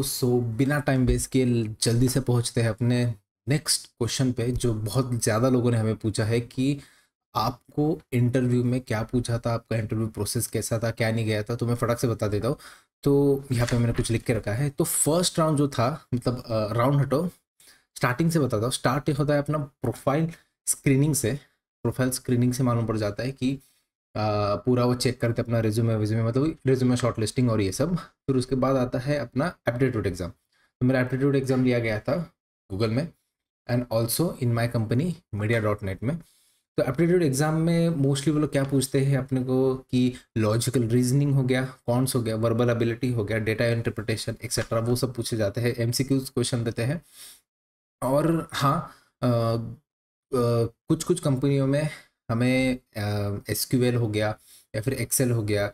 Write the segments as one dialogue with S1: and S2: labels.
S1: तो सो बिना time waste किए जल्दी से पहुंचते हैं अपने नेक्स्ट क्वेश्चन पे जो बहुत ज़्यादा लोगों ने हमें पूछा है कि आपको इंटरव्यू में क्या पूछा था आपका इंटरव्यू प्रोसेस कैसा था क्या नहीं गया था तो मैं फटाक से बता देता हूँ तो यहाँ पे मैंने कुछ लिख के रखा है तो फर्स्ट राउंड जो था मतलब राउंड हटो स्टार्टिंग से बताता हूँ स्टार्ट होता है अपना प्रोफाइल स्क्रीनिंग से प्रोफाइल स्क्रीनिंग से मालूम पड़ जाता है कि पूरा वो चेक करते अपना रिज्यूमे विज्यूमे मतलब रिज्यूमे शॉर्ट लिस्टिंग और ये सब फिर उसके बाद आता है अपना एप्टीट्यूड एग्ज़ाम तो मेरा एप्टीट्यूड एग्ज़ाम लिया गया था गूगल में and also in my company media dot net में तो एप्टीट्यूड एग्ज़ाम में मोस्टली वो लोग क्या पूछते हैं अपने को कि लॉजिकल रीजनिंग हो गया कॉन्स हो गया वर्बल एबिलिटी हो गया डेटा इंटरप्रिटेशन एक्सेट्रा वो सब पूछे जाते हैं एम क्वेश्चन देते हैं और हाँ आ, आ, कुछ कुछ कंपनियों में हमें एस uh, हो गया या फिर एक्सेल हो गया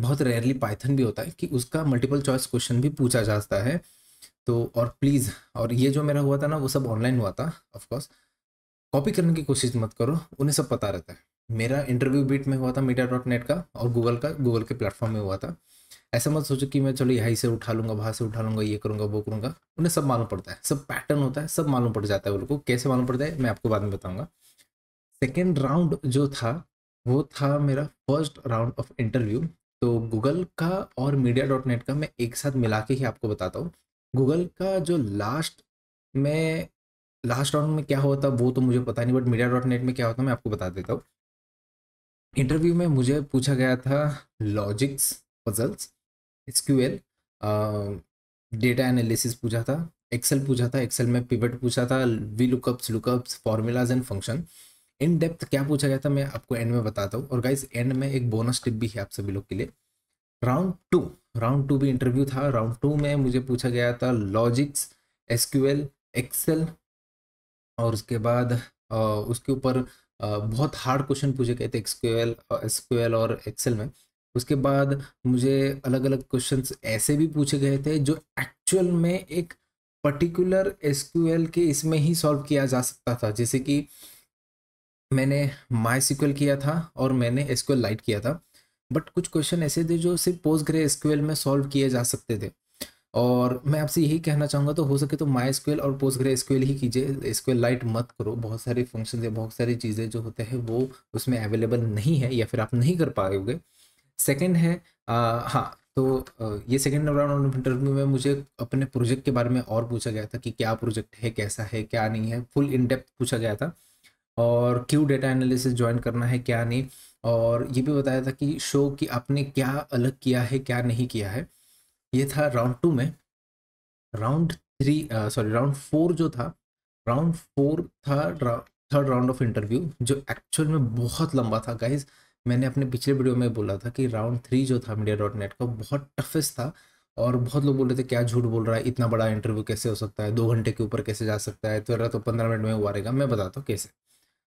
S1: बहुत रेयरली पाइथन भी होता है कि उसका मल्टीपल चॉइस क्वेश्चन भी पूछा जाता है तो और प्लीज़ और ये जो मेरा हुआ था ना वो सब ऑनलाइन हुआ था ऑफकोर्स कॉपी करने की कोशिश मत करो उन्हें सब पता रहता है मेरा इंटरव्यू बीट में हुआ था मीडिया डॉट नेट का और गूगल का गूगल के प्लेटफॉर्म में हुआ था ऐसा मत सोचो कि मैं चलो यहीं से उठा लूँगा वहाँ से उठा लूँगा ये करूँगा वो करूँगा उन्हें सब मालूम पड़ता है सब पैटर्न होता है सब मालूम पड़ जाता है उनको कैसे मालूम पड़ता है मैं आपको बाद में बताऊँगा सेकेंड राउंड जो था वो था मेरा फर्स्ट राउंड ऑफ इंटरव्यू तो गूगल का और मीडिया डॉट नेट का मैं एक साथ मिला के ही आपको बताता हूँ गूगल का जो लास्ट में लास्ट राउंड में क्या होता वो तो मुझे पता नहीं बट मीडिया डॉट नेट में क्या होता मैं आपको बता देता हूँ इंटरव्यू में मुझे पूछा गया था logics puzzles SQL data analysis पूछा था एक्सेल पूछा था एक्सेल में पिवट पूछा था V lookups lookups formulas and function in depth क्या पूछा गया था मैं आपको एंड में बताता हूँ और गाइज एंड में एक बोनस टिप भी है आप सभी लोग के लिए राउंड टू राउंड टू भी इंटरव्यू था राउंड टू में मुझे पूछा गया था लॉजिक्स एसक्यूएल एक्सेल और उसके बाद आ, उसके ऊपर बहुत हार्ड क्वेश्चन पूछे गए थे एक्सक्यूएल एसक्यूएल और एक्सेल में उसके बाद मुझे अलग अलग क्वेश्चन ऐसे भी पूछे गए थे जो एक्चुअल में एक पर्टिकुलर एसक्यूएल के इसमें ही सॉल्व किया जा सकता था जैसे कि मैंने माई सिक्वल किया था और मैंने एसक्यूएल लाइट किया था बट कुछ क्वेश्चन ऐसे थे जो सिर्फ पोस्ट ग्रे एसक्यूएल में सॉल्व किए जा सकते थे और मैं आपसे यही कहना चाहूँगा तो हो सके तो माई स्क्वेल और पोस्ट ग्रे एसक्यूएल ही कीजिए स्क्वेल लाइट मत करो बहुत सारे फंक्शन या बहुत सारी चीज़ें जो होते हैं वो उसमें अवेलेबल नहीं है या फिर आप नहीं कर पाएंगे सेकेंड है आ, हाँ तो ये सेकेंड राउंड ऑफ इंटरव्यू में मुझे अपने प्रोजेक्ट के बारे में और पूछा गया था कि क्या प्रोजेक्ट है कैसा है क्या नहीं है फुल इन डेप्थ पूछा गया था और क्यों डेटा एनालिसिस ज्वाइन करना है क्या नहीं और ये भी बताया था कि शो कि आपने क्या अलग किया है क्या नहीं किया है ये था राउंड टू में round three sorry round four जो था राउंड फोर था थर्ड राउंड ऑफ इंटरव्यू जो एक्चुअल में बहुत लंबा था गाइज मैंने अपने पिछले वीडियो में बोला था कि राउंड थ्री जो था मीडिया डॉट नेट का बहुत टफेस्ट था और बहुत लोग बोल रहे थे क्या झूठ बोल रहा है इतना बड़ा इंटरव्यू कैसे हो सकता है दो घंटे के ऊपर कैसे जा सकता है तो पंद्रह मिनट में हुआ रहेगा मैं बताता हूँ कैसे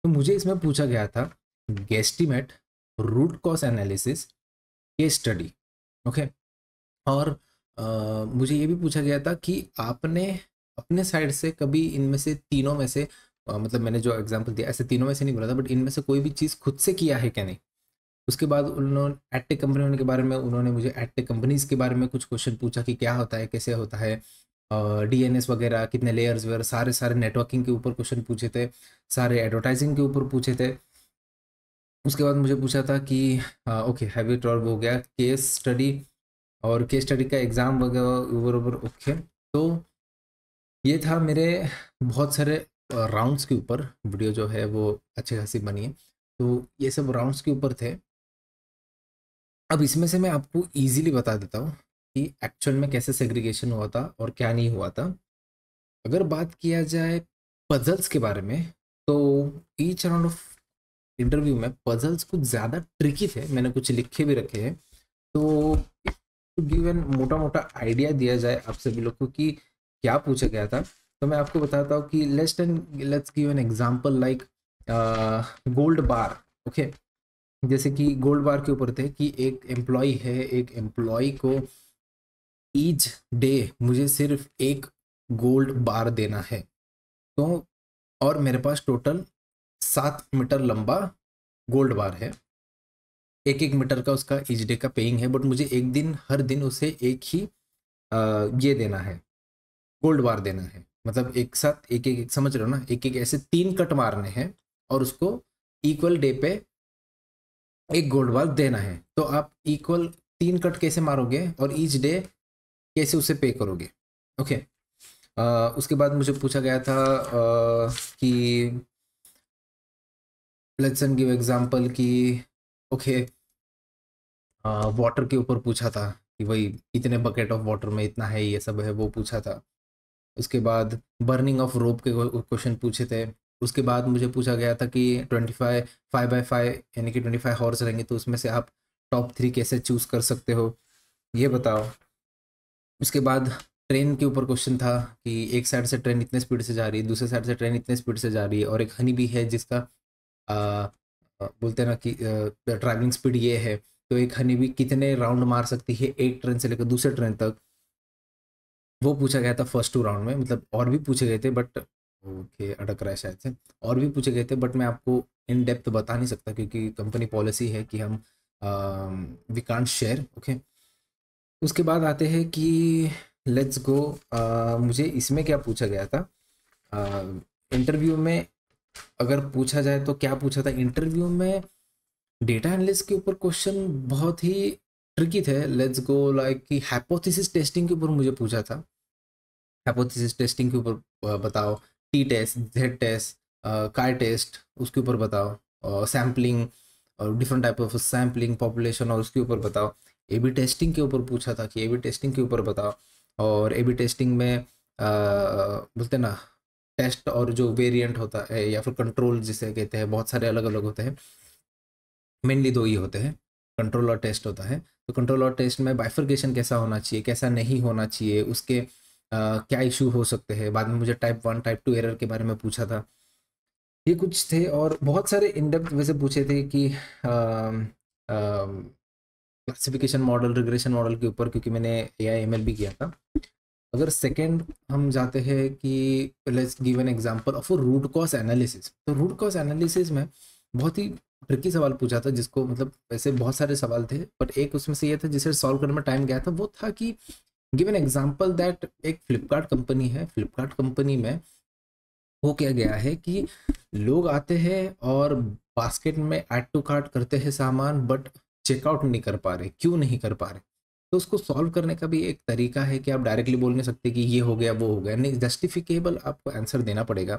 S1: तो मुझे इसमें पूछा गया था गेस्टिमेट रूट कॉज एनालिसिस के स्टडी ओके और आ, मुझे ये भी पूछा गया था कि आपने अपने साइड से कभी इनमें से तीनों में से आ, मतलब मैंने जो एग्जांपल दिया ऐसे तीनों में से नहीं बोला था बट इनमें से कोई भी चीज़ खुद से किया है क्या नहीं उसके बाद उन्होंने एड कंपनी के बारे में उन्होंने मुझे एट कंपनीज के बारे में कुछ क्वेश्चन पूछा कि क्या होता है कैसे होता है डीएनएस वगैरह कितने लेयर्स वगैरह सारे सारे नेटवर्किंग के ऊपर क्वेश्चन पूछे थे सारे एडवर्टाइजिंग के ऊपर पूछे थे उसके बाद मुझे पूछा था कि ओके हैवी ट्रॉल्व हो गया केस स्टडी और केस स्टडी का एग्ज़ाम वगैरह बरबर ओके तो ये था मेरे बहुत सारे राउंड्स के ऊपर वीडियो जो है वो अच्छी खासी बनी है तो ये सब राउंड्स के ऊपर थे अब इसमें से मैं आपको इजीली बता देता हूँ कि एक्चुअल में कैसे सेग्रीगेशन हुआ था और क्या नहीं हुआ था अगर बात किया जाए पजल्स के बारे में तो ईच राउंड ऑफ इंटरव्यू में पजल्स कुछ ज़्यादा ट्रिकी थे मैंने कुछ लिखे भी रखे हैं तो गिव एन मोटा मोटा आइडिया दिया जाए आप सभी लोग को कि क्या पूछा गया था तो मैं आपको बताता हूँ कि let's and let's give an example like gold bar okay जैसे कि गोल्ड बार के ऊपर थे कि एक एम्प्लॉय है एक एम्प्लॉय को ईच डे मुझे सिर्फ एक गोल्ड बार देना है तो और मेरे पास टोटल सात मीटर लंबा गोल्ड बार है एक एक मीटर का उसका ईच डे का पेइंग है बट मुझे एक दिन हर दिन उसे एक ही आ, ये देना है गोल्ड बार देना है मतलब एक साथ एक एक, एक समझ रहे हो ना एक एक ऐसे तीन कट मारने हैं और उसको इक्वल डे पे एक गोल्ड बार देना है तो आप इक्वल तीन कट कैसे मारोगे और ईच डे कैसे उसे पे करोगे ओके आ, उसके बाद मुझे पूछा गया था आ, कि लेट्स गिव एग्जांपल कि ओके वाटर के ऊपर पूछा था कि भाई इतने बकेट ऑफ वाटर में इतना है ये सब है वो पूछा था उसके बाद बर्निंग ऑफ रोप के क्वेश्चन पूछे थे उसके बाद मुझे पूछा गया था कि twenty five five by five यानी कि ट्वेंटी फाइव हॉर्स रहेंगे तो उसमें से आप टॉप थ्री कैसे चूज़ कर सकते हो ये बताओ उसके बाद ट्रेन के ऊपर क्वेश्चन था कि एक साइड से ट्रेन इतने स्पीड से जा रही है दूसरे साइड से ट्रेन इतने स्पीड से जा रही है और एक हनी भी है जिसका आ, बोलते हैं ना कि ट्रैवलिंग स्पीड ये है तो एक हनी भी कितने राउंड मार सकती है एक ट्रेन से लेकर दूसरे ट्रेन तक वो पूछा गया था फर्स्ट टू राउंड में मतलब और भी पूछे गए थे बट ओके अटक रहा है शायद से और भी पूछे गए थे बट मैं आपको इन डेप्थ बता नहीं सकता क्योंकि कंपनी पॉलिसी है कि हम वी कांट शेयर ओके उसके बाद आते हैं कि लेट्स गो मुझे इसमें क्या पूछा गया था इंटरव्यू में अगर पूछा जाए तो क्या पूछा था इंटरव्यू में डेटा एनालिस्ट के ऊपर क्वेश्चन बहुत ही ट्रिकी थे लेट्स गो लाइक कि हाइपोथेसिस टेस्टिंग के ऊपर मुझे पूछा था हाइपोथेसिस टेस्टिंग के ऊपर बताओ T test Z test chi test उसके ऊपर बताओ सैम्पलिंग और different type of sampling population और उसके ऊपर बताओ ए बी टेस्टिंग के ऊपर पूछा था कि ए बी टेस्टिंग के ऊपर बताओ और ए बी टेस्टिंग में आ, बोलते ना टेस्ट और जो वेरिएंट होता है या फिर कंट्रोल जिसे कहते हैं बहुत सारे अलग अलग होते हैं मेनली दो ही होते हैं कंट्रोल और टेस्ट होता है तो कंट्रोल और टेस्ट में बाइफर्केशन कैसा होना चाहिए कैसा नहीं होना चाहिए उसके आ, क्या इशू हो सकते हैं बाद में मुझे type one type two error के बारे में पूछा था ये कुछ थे और बहुत सारे इनडेप्थ वैसे पूछे थे कि आ, आ, क्लासिफिकेशन मॉडल रिग्रेशन मॉडल के ऊपर क्योंकि मैंने ए आई एम एल भी किया था अगर सेकेंड हम जाते हैं कि let's give an example of root cause analysis तो रूट कॉस एनालिसिस में बहुत ही ट्रिकी सवाल पूछा था जिसको मतलब ऐसे बहुत सारे सवाल थे बट एक उसमें से ये था जिसे सॉल्व करने में टाइम गया था वो था कि गिव एन एग्जाम्पल दैट एक फ्लिपकार्ट कंपनी है फ्लिपकार्ट कंपनी में हो क्या गया है कि लोग आते हैं और बास्केट में एड टू कार्ट करते हैं सामान बट चेकआउट नहीं कर पा रहे क्यों नहीं कर पा रहे तो उसको सॉल्व करने का भी एक तरीका है कि आप डायरेक्टली बोल नहीं सकते कि ये हो गया वो हो गया नहीं जस्टिफिकेबल आपको आंसर देना पड़ेगा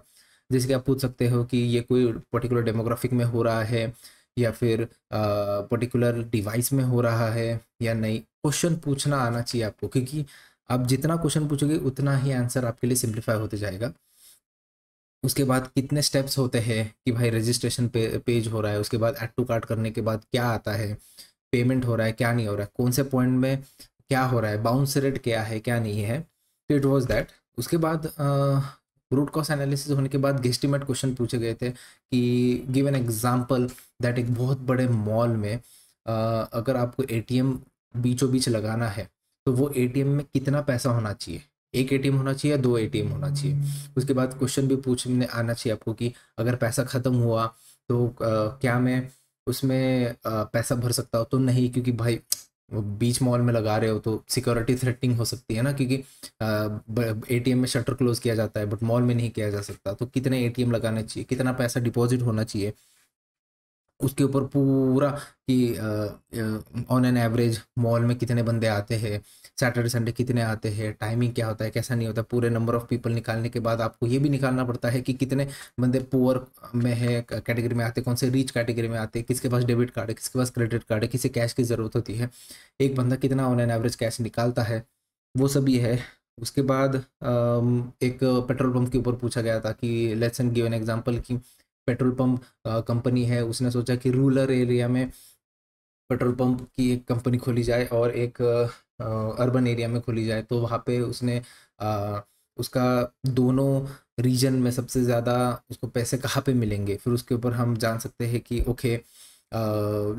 S1: जैसे कि आप पूछ सकते हो कि ये कोई पर्टिकुलर डेमोग्राफिक में हो रहा है या फिर पर्टिकुलर डिवाइस में हो रहा है या नहीं क्वेश्चन पूछना आना चाहिए आपको क्योंकि आप जितना क्वेश्चन पूछोगे उतना ही आंसर आपके लिए सिंप्लीफाई होते जाएगा उसके बाद कितने स्टेप्स होते हैं कि भाई रजिस्ट्रेशन पे, पेज हो रहा है उसके बाद एड टू कार्ट करने के बाद क्या आता है पेमेंट हो रहा है क्या नहीं हो रहा है कौन से पॉइंट में क्या हो रहा है बाउंस रेट क्या है क्या नहीं है तो इट वॉज दैट उसके बाद रूट कॉस्ट एनालिसिस होने के बाद गेस्टिमेट क्वेश्चन पूछे गए थे कि गिव एन एग्जाम्पल दैट एक बहुत बड़े मॉल में आ, अगर आपको ए टी एम बीचों बीच लगाना है तो वो ए टी एम में कितना पैसा होना चाहिए एक ए होना चाहिए या दो ए होना चाहिए उसके बाद क्वेश्चन भी पूछने आना चाहिए आपको कि अगर पैसा ख़त्म हुआ तो आ, क्या मैं उसमें आ, पैसा भर सकता हूँ तो नहीं क्योंकि भाई बीच मॉल में लगा रहे हो तो सिक्योरिटी थ्रेटनिंग हो सकती है ना क्योंकि एटीएम में शटर क्लोज किया जाता है बट मॉल में नहीं किया जा सकता तो कितने ए लगाने चाहिए कितना पैसा डिपॉजिट होना चाहिए उसके ऊपर पूरा कि ऑन एन एवरेज मॉल में कितने बंदे आते हैं सैटरडे संडे कितने आते हैं टाइमिंग क्या होता है कैसा नहीं होता पूरे नंबर ऑफ़ पीपल निकालने के बाद आपको ये भी निकालना पड़ता है कि कितने बंदे पुअर में है कैटेगरी में आते हैं कौन से रिच कैटेगरी में आते हैं किसके पास डेबिट कार्ड है किसके पास क्रेडिट कार्ड है किसे कैश की ज़रूरत होती है एक बंदा कितना ऑन एन एवरेज कैश निकालता है वो सब ये है उसके बाद एक पेट्रोल पंप के ऊपर पूछा गया था कि let's and give an example कि पेट्रोल पंप कंपनी है उसने सोचा कि रूरल एरिया में पेट्रोल पंप की एक कंपनी खोली जाए और एक अर्बन एरिया में खोली जाए तो वहाँ पे उसने आ, उसका दोनों रीजन में सबसे ज़्यादा उसको पैसे कहाँ पे मिलेंगे फिर उसके ऊपर हम जान सकते हैं कि okay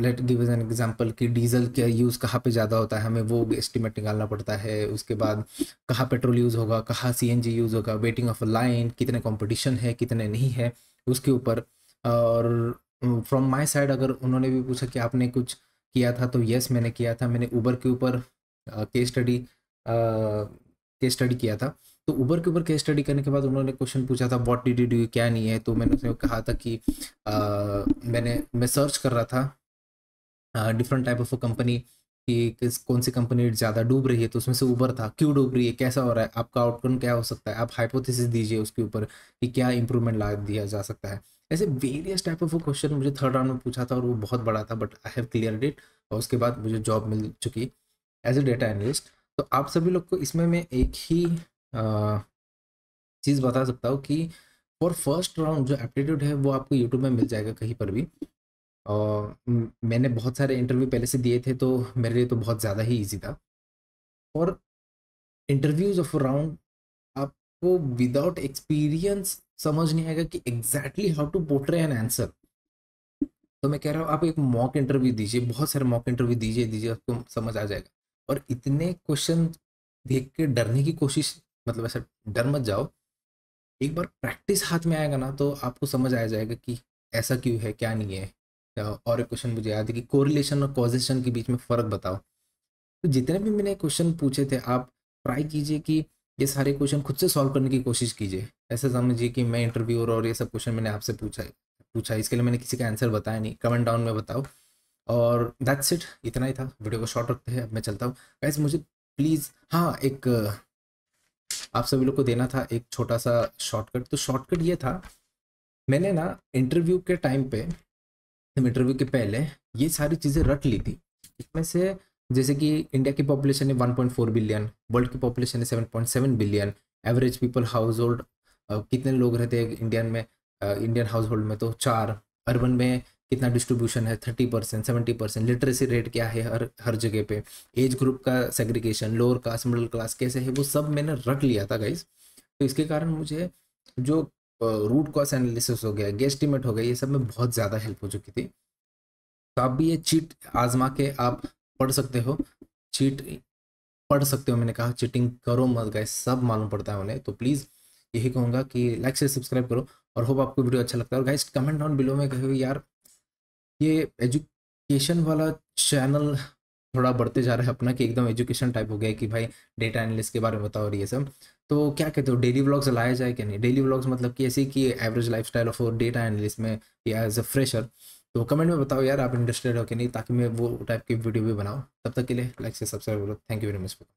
S1: let give an example कि डीजल का यूज़ कहाँ पे ज़्यादा होता है हमें वो भी एस्टिमेट निकालना पड़ता है उसके बाद कहाँ पेट्रोल यूज़ होगा कहाँ सीएनजी यूज़ होगा वेटिंग ऑफ अ लाइन कितने कंपटीशन है कितने नहीं है उसके ऊपर और फ्रॉम माय साइड अगर उन्होंने भी पूछा कि आपने कुछ किया था तो यस मैंने किया था मैंने ऊबर के ऊपर केस स्टडी केस स्टडी किया था तो ऊबर के ऊपर केस स्टडी करने के बाद उन्होंने क्वेश्चन पूछा था व्हाट डिड यू डू क्या नहीं है तो मैंने उसने कहा था कि आ, मैंने मैं सर्च कर रहा था डिफरेंट टाइप ऑफ कंपनी कि किस कौन सी कंपनी ज़्यादा डूब रही है तो उसमें से ऊबर था क्यों डूब रही है कैसा हो रहा है आपका आउटकम क्या हो सकता है आप हाइपोथेसिस दीजिए उसके ऊपर कि क्या इंप्रूवमेंट ला दिया जा सकता है ऐसे वेरियस टाइप ऑफ वो क्वेश्चन मुझे थर्ड राउंड में पूछा था और वो बहुत बड़ा था but I have clear it और उसके बाद मुझे जॉब मिल चुकी एज ए डेटा एनलिस्ट तो आप सभी लोग को इसमें मैं एक ही चीज़ बता सकता हूँ कि फॉर फर्स्ट राउंड जो एप्टीट्यूड है वो आपको यूट्यूब में मिल जाएगा कहीं पर भी मैंने बहुत सारे इंटरव्यू पहले से दिए थे तो मेरे लिए तो बहुत ज़्यादा ही ईजी था और इंटरव्यूज ऑफ अराउंड आपको विदाउट एक्सपीरियंस समझ नहीं आएगा कि exactly how to portray an answer तो मैं कह रहा हूँ आप एक मॉक इंटरव्यू दीजिए बहुत सारे मॉक इंटरव्यू दीजिए दीजिए आपको समझ आ जाएगा और इतने क्वेश्चन देख के डरने की कोशिश मतलब ऐसा डर मत जाओ एक बार प्रैक्टिस हाथ में आएगा ना तो आपको समझ आ जाएगा कि ऐसा क्यों है क्या नहीं है और एक क्वेश्चन मुझे याद है कि कोरिलेशन और कॉजेशन के बीच में फ़र्क बताओ तो जितने भी मैंने क्वेश्चन पूछे थे आप ट्राई कीजिए कि ये सारे क्वेश्चन खुद से सॉल्व करने की कोशिश कीजिए ऐसा समझिए कि मैं इंटरव्यूअर और ये सब क्वेश्चन मैंने आपसे पूछा है पूछा इसके लिए मैंने किसी का आंसर बताया नहीं कमेंट डाउन में बताओ और दैट्स इट इतना ही था वीडियो को शॉर्ट रखते हैं अब मैं चलता हूँ गैस मुझे प्लीज़ हाँ एक आप सभी लोग को देना था एक छोटा सा शॉर्टकट तो शॉर्टकट ये था मैंने ना इंटरव्यू के टाइम पे इंटरव्यू के पहले ये सारी चीज़ें रट ली थी इसमें से जैसे कि इंडिया की पॉपुलेशन है 1.4 बिलियन वर्ल्ड की पॉपुलेशन है 7.7 billion average people household कितने लोग रहते हैं इंडियन में इंडियन हाउस होल्ड में तो चार अर्बन में कितना डिस्ट्रीब्यूशन है thirty percent seventy percent literacy rate क्या है हर हर जगह पे एज ग्रुप का segregation lower caste middle class कैसे है वो सब मैंने रट लिया था गाइज तो इसके कारण मुझे जो रूट कॉस एनालिसिस हो गया गेस्टिमेट हो गया ये सब में बहुत ज़्यादा हेल्प हो चुकी थी तो आप भी ये चीट आजमा के आप पढ़ सकते हो चीट पढ़ सकते हो मैंने कहा चीटिंग करो मत गए सब मालूम पड़ता है उन्हें तो प्लीज़ यही कहूँगा कि लाइक से सब्सक्राइब करो और होप आपको वीडियो अच्छा लगता है और गाइस कमेंट डाउन बिलो में कहे यार ये एजुकेशन वाला चैनल थोड़ा बढ़ते जा रहा है अपना कि एकदम एजुकेशन टाइप हो गया कि भाई डेटा एनालिस्ट के बारे में बताओ ये सब तो क्या कहते हो डेली व्लॉग्स लाया जाए क्या नहीं डेली व्लॉग्स मतलब कि ऐसे कि average lifestyle of data analyst में या एज अ फ्रेशर तो कमेंट में बताओ यार आप इंटरेस्टेड हो कि नहीं ताकि मैं वो टाइप की वीडियो भी बनाऊँ तब तक के लिए लाइक से सब्सक्राइब करो थैंक यू वेरी मच